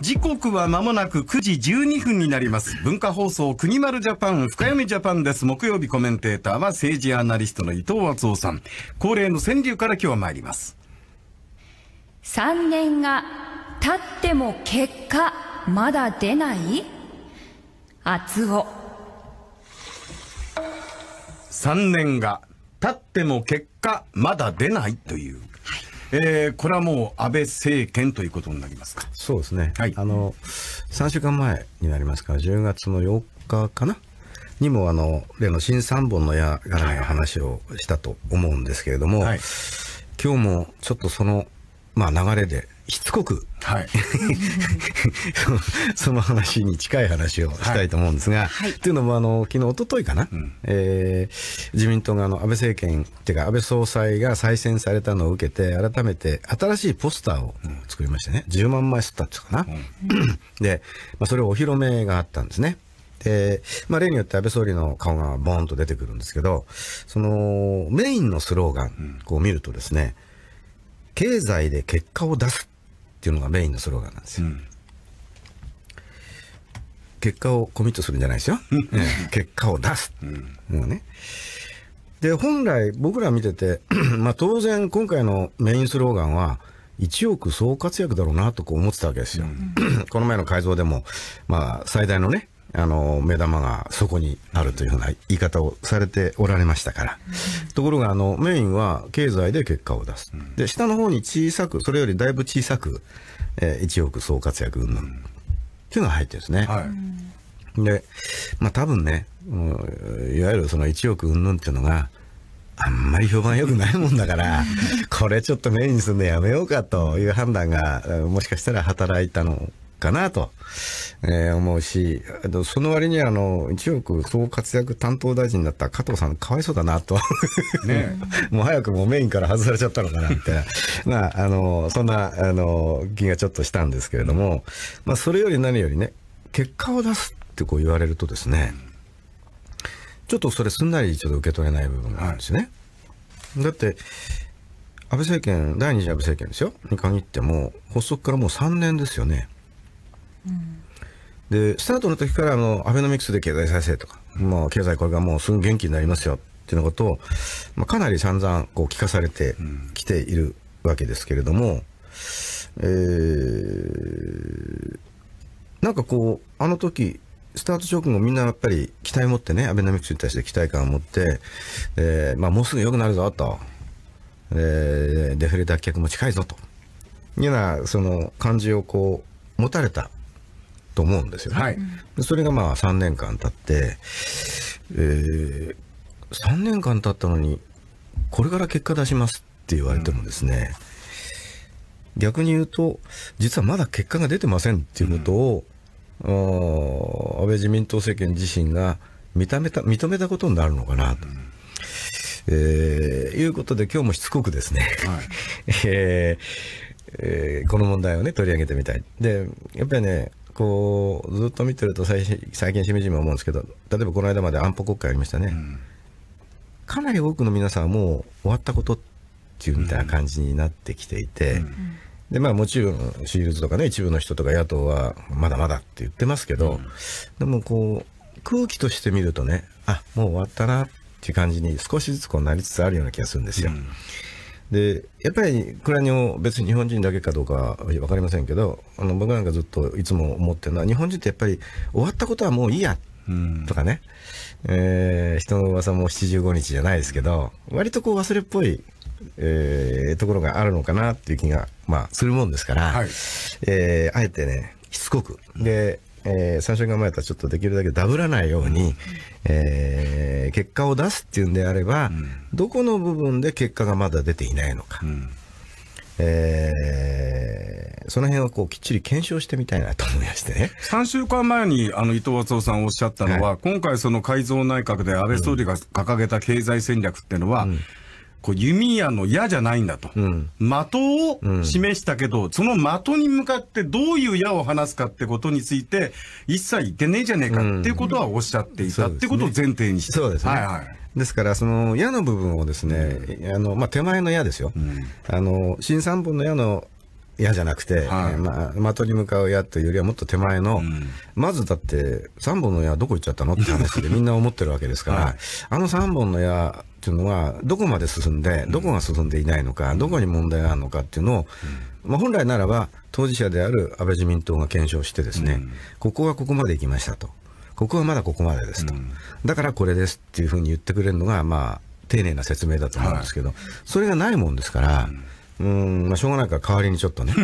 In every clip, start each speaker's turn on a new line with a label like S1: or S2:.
S1: 時刻は間もなく9時12分になります。文化放送、国丸ジャパン、深読みジャパンです。木曜日コメンテーターは政治アナリストの伊藤敦夫さん。恒例の川柳から今日は参ります。3年が経っても結果、まだ出ない厚夫。3年が経っても結果、まだ出ないというえー、これはもう安倍政権ということになりますか。
S2: そうですね。はい、あの3週間前になりますから、10月の8日かなにもあの例の新三本の矢絡みの話をしたと思うんですけれども、はい、今日もちょっとそのまあ、流れでしつこく、はい、その話に近い話をしたいと思うんですが、はい、というのもあの昨日一昨日かな、うん、えー、自民党があの安倍政権とていうか安倍総裁が再選されたのを受けて改めて新しいポスターを作りましてね、うん、10万枚吸ったっていうかな、うん、で、まあ、それをお披露目があったんですね。で、まあ、例によって安倍総理の顔がボーンと出てくるんですけどそのメインのスローガンを見るとですね、うん経済で結果を出すっていうのがメインのスローガンなんですよ。うん、結果をコミットするんじゃないですよ。結果を出す。もうね。で、本来僕ら見てて、まあ当然今回のメインスローガンは、1億総活躍だろうなとこう思ってたわけですよ。この前の改造でも、まあ最大のね、あの目玉がそこにあるというふうな言い方をされておられましたから、うん、ところがあのメインは経済で結果を出す、うん、で下の方に小さくそれよりだいぶ小さく、えー、1億総活躍云々、ん、っていうのが入ってですね、はい、でまあ多分ねいわゆるその1億云々っていうのがあんまり評判良くないもんだから、これちょっとメインにするのやめようかという判断が、もしかしたら働いたのかなとえー、思うし、その割にあの、一億総活躍担当大臣だった加藤さん、かわいそうだなと。ね、もう早くもメインから外されちゃったのかな、みたいな。まあ、あの、そんな、あの、気がちょっとしたんですけれども、まあ、それより何よりね、結果を出すってこう言われるとですね、ちょっとそれすんなりちょっと受け取れない部分があるんですね。はい、だって、安倍政権、第二次安倍政権ですよ、に限っても、発足からもう3年ですよね。うんで、スタートの時からあの、アベノミクスで経済再生とか、もう経済これがもうすぐ元気になりますよっていうのことを、まあ、かなり散々こう聞かされてきているわけですけれども、うん、えー、なんかこう、あの時、スタート直後みんなやっぱり期待を持ってね、アベノミクスに対して期待感を持って、えー、まあもうすぐ良くなるぞと、えー、デフレ脱却も近いぞと、いうような、その感じをこう、持たれたと思うんですよね。はい、それがまあ3年間経って、えー、3年間経ったのにこれから結果出しますって言われてもですね、うん、逆に言うと実はまだ結果が出てませんっていうことを、うん、安倍自民党政権自身が認めた認めたことになるのかなと。うんえー、いうことで今日もしつこくですね、はい えーえー、この問題をね取り上げてみたい。でやっぱりねこうずっと見てると最最近しみじみ思うんですけど例えばこの間まで安保国会ありましたね、うん、かなり多くの皆さんはもう終わったことっていうみたいな感じになってきていて、うんうん、でまあもちろんシールズとかね一部の人とか野党はまだまだって言ってますけど、でもこう空気として見るとねあもう終わったなっていう感じに少しずつこうなりつつあるような気がするんですよ。でやっぱりクラニオ別に日本人だけかどうか分かりませんけどあの僕なんかずっといつも思ってるのは日本人ってやっぱり終わったことはもういいやとかね、うん、えー、人の噂も75日じゃないですけど割とこう忘れっぽい、えー、ところがあるのかなっていう気が、まあ、するもんですから、はい、えー、あえてねしつこくでえー、最初に考えたらちょっとできるだけダブらないように、えー、結果を出すっていうんであれば、どこの部分で結果がまだ出ていないのか。えー、その辺をこうきっちり検証してみたいなと思いましてね。
S1: 3週間前にあの伊藤敦夫さんおっしゃったのは、はい、今回その改造内閣で安倍総理が掲げた経済戦略っていうのは、うん、こう弓矢の矢じゃないんだと、うん、的を示したけど、うん、その的に向かってどういう矢を放すかってことについて、一切言ってねえじゃねえかっていうことはおっしゃっていた、ってことを前提にして。そうですね。はい
S2: はい。ですから、その矢の部分をですね、あのまあ、手前の矢ですよ、あの新三本の矢の矢じゃなくて、はいまあ、的に向かう矢というよりはもっと手前の、うん、まずだって三本の矢どこ行っちゃったのって話でみんな思ってるわけですから、はい、あの三本の矢っていうのは、どこまで進んで、どこが進んでいないのか、どこに問題があるのかっていうのを、まあ、本来ならば、当事者である安倍自民党が検証して、ですね、ここはここまで行きましたと、ここはまだここまでですと、だからこれですっていうふうに言ってくれるのが、まあ、丁寧な説明だと思うんですけど、それがないもんですから、うん、まあ、しょうがないから代わりにちょっとね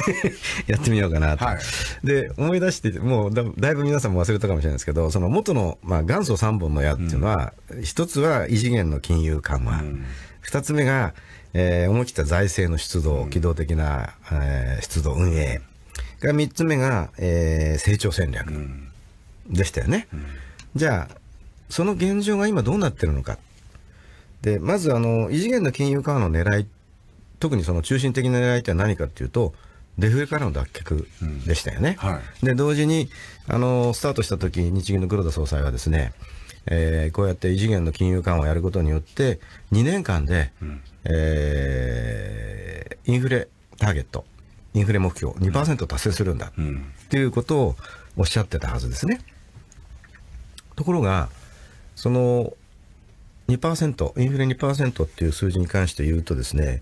S2: やってみようかなと、はい、で思い出してもうだだいぶ皆さんも忘れたかもしれないですけどその元の、まあ、元祖3本の矢っていうのは、うん、1つは異次元の金融緩和、うん、2つ目が、えー、思い切った財政の出動、うん、機動的な、えー、出動運営が3つ目が、えー、成長戦略でしたよね、うん、じゃあその現状が今どうなってるのかでまずあの異次元の金融緩和の狙いって特にその中心的な狙いって何かっていうとデフレからの脱却でしたよね。うんはい、で同時にあのスタートした時日銀の黒田総裁はですね、えー、こうやって異次元の金融緩和をやることによって2年間で、うん、えー、インフレターゲットインフレ目標2%達成するんだっていうことをおっしゃってたはずですね。ところがその2%インフレ2%っていう数字に関して言うとですね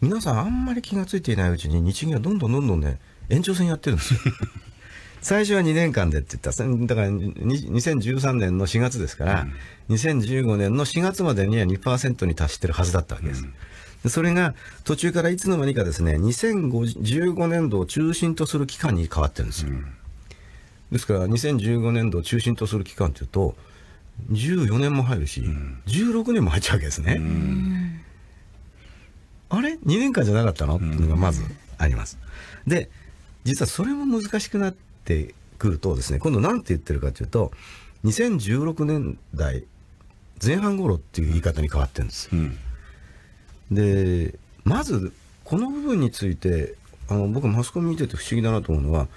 S2: 皆さんあんまり気がついていないうちに日銀はどんどんどんどんね延長戦やってるんですよ 最初は2年間でって言っただから2013年の4月ですから、うん、2015年の4月までには2%に達してるはずだったわけです、うん、それが途中からいつの間にかですね2015年度を中心とする期間に変わってるんですよ、うん、ですから2015年度を中心とする期間というと14年も入るし、うん、16年も入っちゃうわけですね、うんあれ ?2 年間じゃなかったのっていうのがまずあります。で、実はそれも難しくなってくるとですね、今度何て言ってるかというと、2016年代前半頃っていう言い方に変わってるんです。うん、で、まず、この部分について、あの僕マスコミ見てて不思議だなと思うのは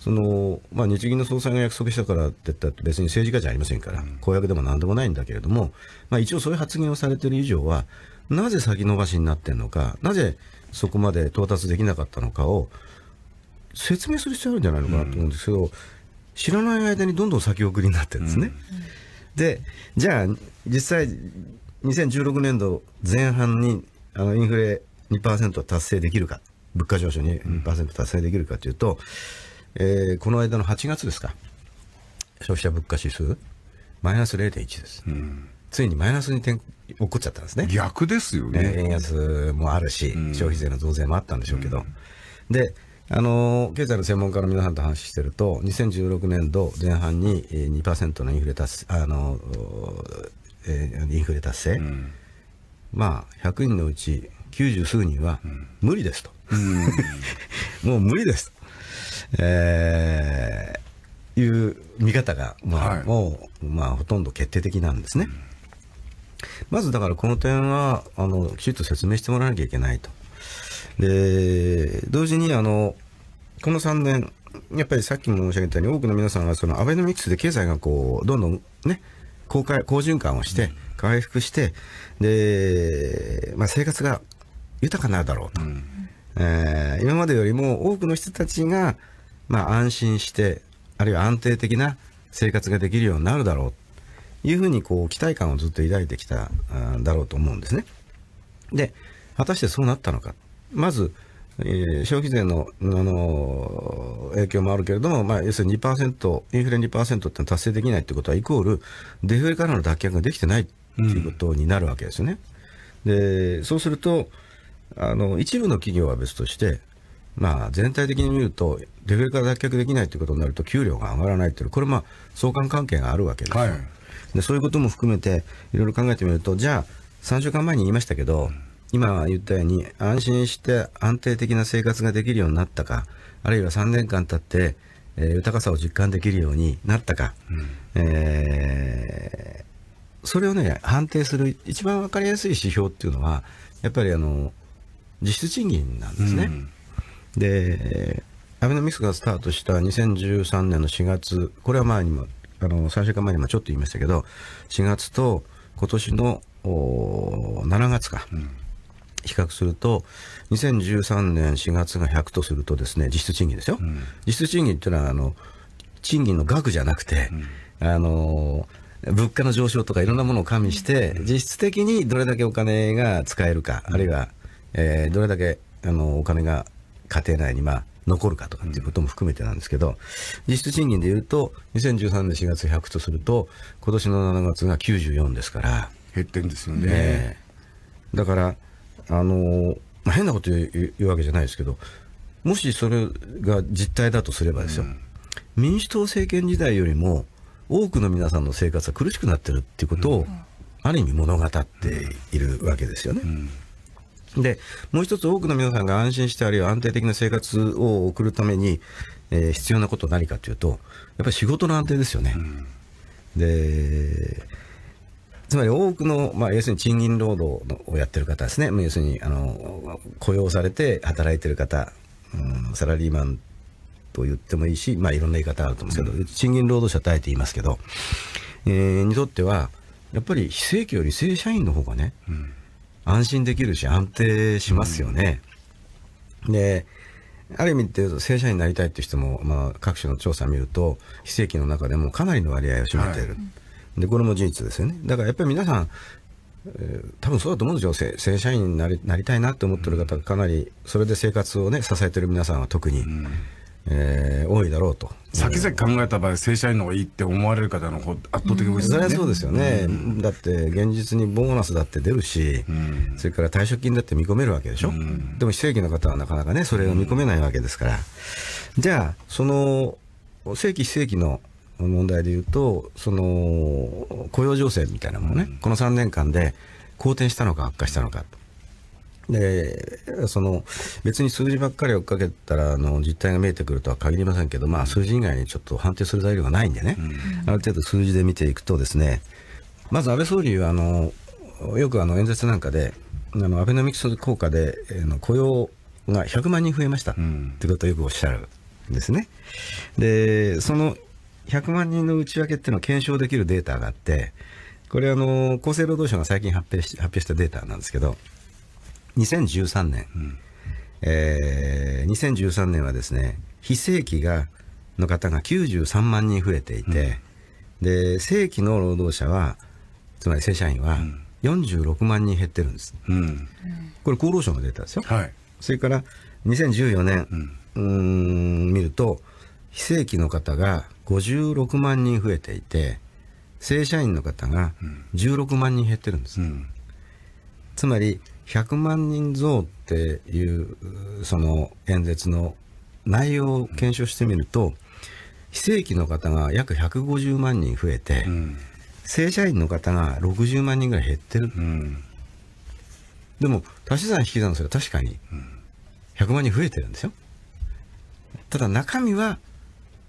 S2: その、まあ、日銀の総裁が約束したからって言ったって別に政治家じゃありませんから公約でも何でもないんだけれども、まあ、一応そういう発言をされてる以上はなぜ先延ばしになってんのかなぜそこまで到達できなかったのかを説明する必要あるんじゃないのかなと思うんですけど、うん、知らない間にどんどん先送りになってるんですね。うん、でじゃあ実際2016年度前半にあのインフレ2%達成できるか物価上昇に2%達成できるかというと、うん、えー、この間の8月ですか消費者物価指数マイナス0.1です、うん、ついにマイナスに転落っこっちゃったんですね。逆ですよね。円安もあるし、消費税の増税もあったんでしょうけど。で、あの経済の専門家の皆さんと話してると、2016年度前半に2%のインフレ達あの、えー、インフレ達成、うん、まあ、100人のうち90数人は、無理ですと、うん、もう無理ですと、えー、いう見方が、まあ、はい、もう、まあ、ほとんど決定的なんですね。うんまずだからこの点は、あの、きちっと説明してもらわなきゃいけないと。で、同時に、あの、この3年、やっぱりさっきも申し上げたように、多くの皆さんはそのアベノミクスで経済がこう、どんどんね、好好循環をして、回復して、で、まあ、生活が豊かなだろうと。うん、えー、今までよりも多くの人たちが、まあ、安心して、あるいは安定的な生活ができるようになるだろういうふうにこう期待感をずっと抱いてきたんだろうと思うんですね。で、果たしてそうなったのか。まず、えー、消費税の、あの影響もあるけれども、まあ、要するに2%、インフレ2%って達成できないってことは、イコール、デフレからの脱却ができてないということになるわけですよね。うん、で、そうすると、あの、一部の企業は別として、まあ、全体的に見ると、デフレから脱却できないということになると、給料が上がらないという、これ、まあ、相関関係があるわけです、はい、でそういうことも含めていろいろ考えてみるとじゃあ3週間前に言いましたけど、今言ったように安心して安定的な生活ができるようになったかあるいは3年間経って、えー、豊かさを実感できるようになったか、うん、えー、それをね判定する一番分かりやすい指標っていうのはやっぱりあの実質賃金なんですね。うん、でアベノミクスがスタートした2013年の4月これは前にもあの、3週間前にもちょっと言いましたけど、4月と今年の7月か、比較すると、2013年4月が100とするとですね、実質賃金ですよ。うん、実質賃金っていうのは、あの、賃金の額じゃなくて、うん、あの、物価の上昇とかいろんなものを加味して、実質的にどれだけお金が使えるか、あるいは、えー、どれだけあのお金が家庭内に、まあ、残るかとかっていうことも含めてなんですけど、実質賃金で言うと、2013年4月100とすると、今年の7月が94ですから。減ってんですよね。ねだから、あの、まあ、変なこと言うわけじゃないですけど、もしそれが実態だとすればですよ、うん、民主党政権時代よりも、多くの皆さんの生活は苦しくなってるっていうことを、ある意味物語っているわけですよね。うんで、もう一つ多くの皆さんが安心してあるいは安定的な生活を送るために、えー、必要なことは何かというと、やっぱり仕事の安定ですよね。うん、で、つまり多くの、まあ、要するに賃金労働をやってる方ですね。要するに、あの、雇用されて働いてる方、うん、サラリーマンと言ってもいいし、まあいろんな言い方あると思うんですけど、うん、賃金労働者耐えて言いますけど、えー、にとっては、やっぱり非正規より正社員の方がね、うん安心できるし安定しますよね。うん、である意味で正社員になりたいって人も、まあ、各種の調査を見ると非正規の中でもかなりの割合を占めている、はい、でこれも事実ですよねだからやっぱり皆さん、えー、多分そうだと思うんですよ正正社員になりなりたいなって思ってる方がかなりそれで生活をね支えてる皆さんは特に。うんえー、多いだろうと。先々考えた場合、正社員の方がいいって思われる方の方圧倒的多いですね。そうですよね、うん、だって現実にボーナスだって出るし、うん、それから退職金だって見込めるわけでしょ、うん、でも非正規の方はなかなかね、それを見込めないわけですから、じゃあ、その正規、非正規の問題でいうと、その雇用情勢みたいなものね、この3年間で好転したのか悪化したのか。でその別に数字ばっかり追っかけたらあの実態が見えてくるとは限りませんけど、まあ、数字以外にちょっと判定する材料がないんでね、うん、ある程度数字で見ていくとですねまず安倍総理はあのよくあの演説なんかであのアベノミクス効果で、えー、の雇用が100万人増えましたということをよくおっしゃるんですね。でその100万人の内訳っていうのを検証できるデータがあってこれあの厚生労働省が最近発表し発表したデータなんですけど2013年、うん、えー、2013年はですね非正規がの方が93万人増えていて、うん、で正規の労働者はつまり正社員は46万人減ってるんです、うん、これ厚労省のデータですよ、はい、それから2014年、うん、ん見ると非正規の方が56万人増えていて正社員の方が16万人減ってるんです、つまり100万人増っていうその演説の内容を検証してみると、非正規の方が約150万人増えて、うん、正社員の方が60万人ぐらい減ってる、うん、でも足し算引き算すれば確かに100万人増えてるんですよただ中身は、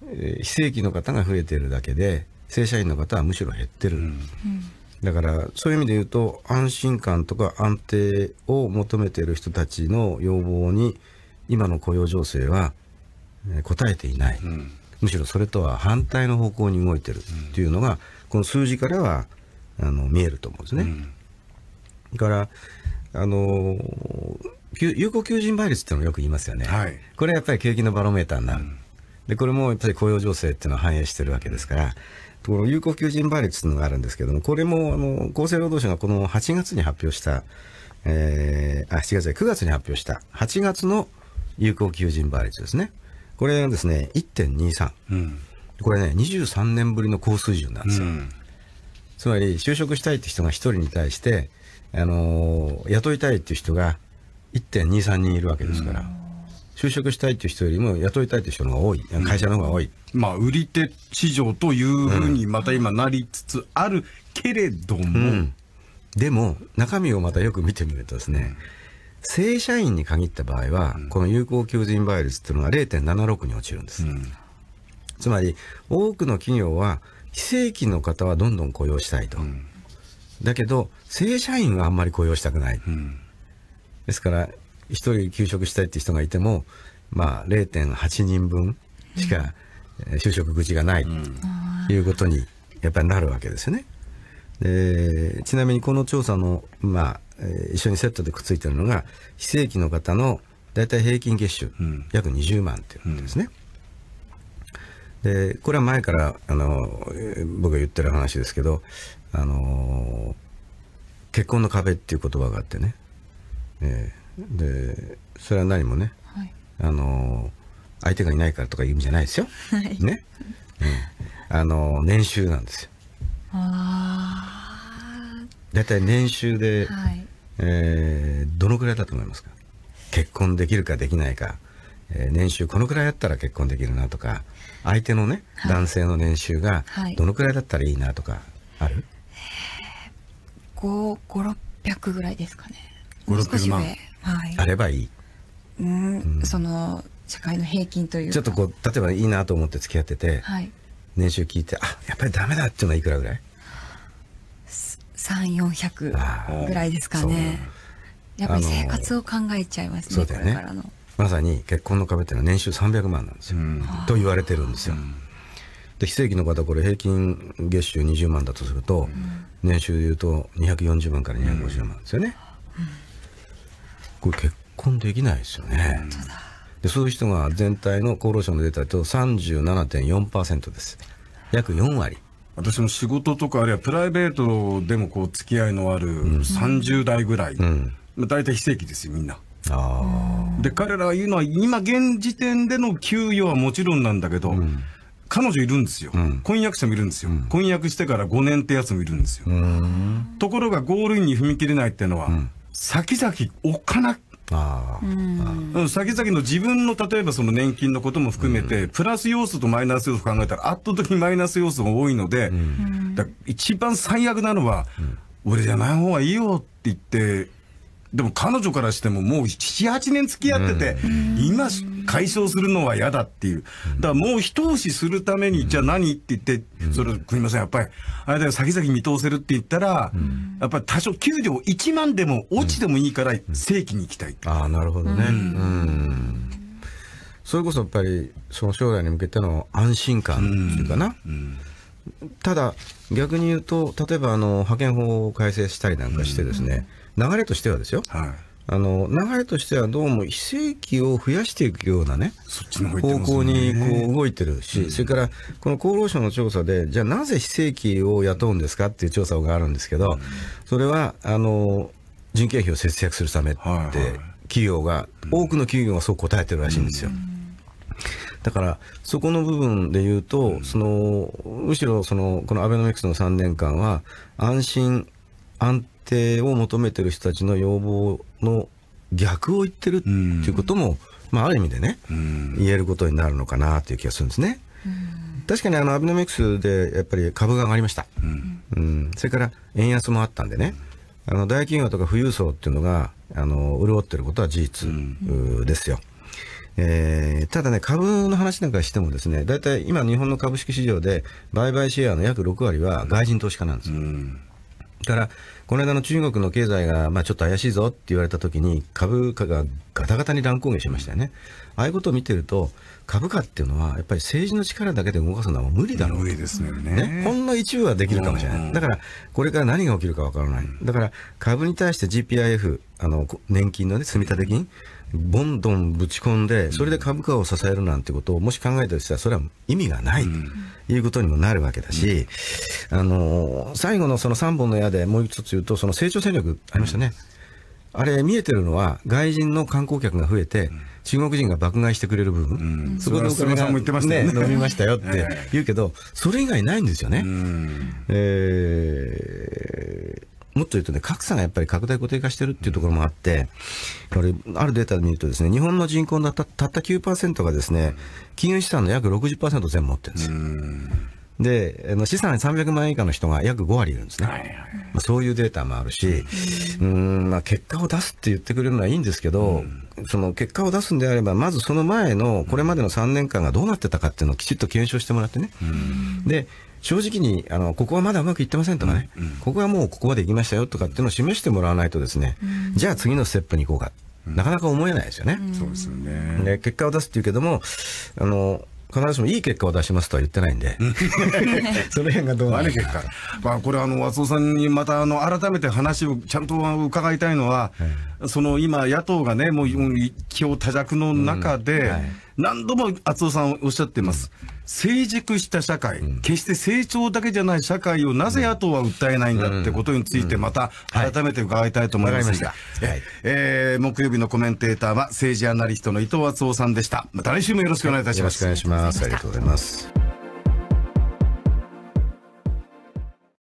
S2: えー、非正規の方が増えてるだけで正社員の方はむしろ減ってる、うんだからそういう意味で言うと安心感とか安定を求めている人たちの要望に今の雇用情勢は応えていない、うん、むしろそれとは反対の方向に動いてるというのが、この数字からはあの見えると思うんですね。うん、からあの有効求人倍率ってのもよく言いますよね、はい、これやっぱり景気のバロメーターになる、うん、でこれもやっぱり雇用情勢っていうのは反映してるわけですから、この有効求人倍率というのがあるんですけども、これもあの厚生労働省がこの8月に発表した、えー、あ、7月で9月に発表した8月の有効求人倍率ですね。これはですね、1.23。うん、これね、23年ぶりの高水準なんですよ。うん、つまり、就職したいって人が1人に対して、あのー、雇いたいっていう人が1.23人いるわけですから。うん就職したいっていう人よりも雇いたいっていう人の方が多い、会社の方が多い。うん、まあ、売り手市場というふうにまた今なりつつあるけれども、うん、でも、中身をまたよく見てみるとですね、正社員に限った場合は、この有効求人倍率っていうのが0.76に落ちるんです。つまり、多くの企業は、非正規の方はどんどん雇用したいと。だけど、正社員はあんまり雇用したくない。ですから、1人休職したいって人がいても、まあ、0.8人分しか就職口がないということにやっぱりなるわけですよね。でちなみにこの調査の、まあ、一緒にセットでくっついてるのが非正規の方の大体平均月収、約20万っていうんですね。でこれは前からあの僕が言ってる話ですけどあの結婚の壁っていう言葉があってね、えーでそれは何もね、はい、あの相手がいないからとかいう意味じゃないですよ、はい、ね、うん、あの年収なんですよだいたい年収で、はい、えー、どのくらいだと思いますか結婚できるかできないか、えー、年収このくらいあったら結婚できるなとか相手のね、はい、男性の年収がどのくらいだったらいいなとかある、はい、5600ぐらいですかね。
S1: 5 6 0万あ
S2: ればいい。うん、その社会の平均というちょっとこう例えばいいなと思って付き合ってて、はい、年収聞いてあやっぱりダメだっていうのはいくらぐらい3400ぐらいですかねやっぱり生活を考えちゃいますね、そうだよねからのまさに結婚の壁っていうのは年収300万なんですよ、ん、と言われてるんですよ、で非正規の方これ平均月収20万だとすると、年収でいうと240万から250万ですよね、これ結婚できないですよね。本当だでそういう人が全体の厚労省のデータだと37.4%です。約4割。私も仕事とかあるいはプライベートでもこう付き合い
S1: のある30代ぐらい、うん、大体非正規ですよみんな。で彼らが言うのは今現時点での給与はもちろんなんだけど、うん、彼女いるんですよ、うん、婚約者もいるんですよ、うん、婚約してから5年ってやつもいるんですよ、ところがゴールインに踏み切れないっていうのは、先々置かなああ先々の自分の例えばその年金のことも含めて、うん、プラス要素とマイナス要素考えたら圧倒的にマイナス要素が多いので、うん、一番最悪なのは、うん、俺じゃない方がいいよって言ってでも彼女からしてももう7、8年付き合ってて、うん、今解消するのは嫌だっていう。だからもう一押しするために、じゃあ何って言って、それ、国ません、やっぱり、あれだよ、先々見通せるって言ったら、やっぱり多少給料1万でも落ちてもいいから、正規に行き
S2: たい。ああ、なるほどね。うん。それこそやっぱり、その将来に向けての安心感っていうかな。うんただ、逆に言うと、例えばあの派遣法を改正したりなんかしてですね、流れとしてはですよ、はい、あの流れとしてはどうも非正規を増やしていくようなね、ね方向にこう動いてるし、うん、それからこの厚労省の調査で、じゃあなぜ非正規を雇うんですかっていう調査があるんですけど、うん、それはあの人件費を節約するためって、企業が、多くの企業がそう答えてるらしいんですよ。うんだからそこの部分で言うと、そのむしろそのこのアベノミクスの3年間は安心安定を求めてる人たちの要望の逆を言ってるっていうことも、まあ、ある意味でね、言えることになるのかなという気がするんですね。確かにあのアビノミクスでやっぱり株が上がりました、うんそれから円安もあったんでね、あの大企業とか富裕層っていうのがあの潤ってることは事実ですよ。えー、ただね、株の話なんかしてもですね、だいたい今日本の株式市場で売買シェアの約6割は外人投資家なんですよ。うん、から、この間の中国の経済が、まあ、ちょっと怪しいぞって言われた時に株価がガタガタに乱高下しましたよね。ああいうことを見てると株価っていうのはやっぱり政治の力だけで動かすのは無理だろう無理ですね、ね、ほんの一部はできるかもしれない。だからこれから何が起きるかわからない。だから株に対して GPIF、あの年金のね積立金、ボンどんぶち込んで、それで株価を支えるなんてことをもし考えたとしたら、それは意味がないということにもなるわけだし、あの、最後のその3本の矢でもう一つ言うと、その成長戦略ありましたね。あれ見えてるのは外人の観光客が増えて、中国人が爆買いしてくれる部分、うん、そこでお金が、ね、伸びましたよって 言うけど、それ以外ないんですよね。えーもっと言うとね、格差がやっぱり拡大固定化してるっていうところもあって、あるデータで見るとですね、日本の人口のたった9%がですね、金融資産の約60%全部持ってるんですよ。で、資産300万円以下の人が約5割いるんですね。はいまあ、そういうデータもあるし、うん、まあ、結果を出すって言ってくれるのはいいんですけど、その結果を出すんであれば、まずその前の、これまでの3年間がどうなってたかっていうのをきちっと検証してもらってね。で、正直にあのここはまだうまくいってませんとかね、うんうん、ここはもうここまで行きましたよとかっていうのを示してもらわないとですね、うん、じゃあ次のステップに行こうか、うん、なかなか思えないですよね。そうですよねで結果を出すっていうけどもあの必ずしもいい結果を出しますとは言ってないんで、
S1: その辺がどうなるか。結果
S2: まあ、これ、あの、和夫さんにまた、あの、改めて
S1: 話をちゃんと伺いたいのは、その、今、野党がね、もう一強多弱の中で、うんはい、何度も厚尾さんおっしゃってます。うん成熟した社会、うん、決して成長だけじゃない社会をなぜ野党は訴えないんだってことについて、また改めて伺いたいと思います、が、え木曜日のコメンテーターは政治アナリストの伊藤敦夫さんでした。また来週もよろしくお願いいた
S2: します。よろしくお願いします。ありがとうございます。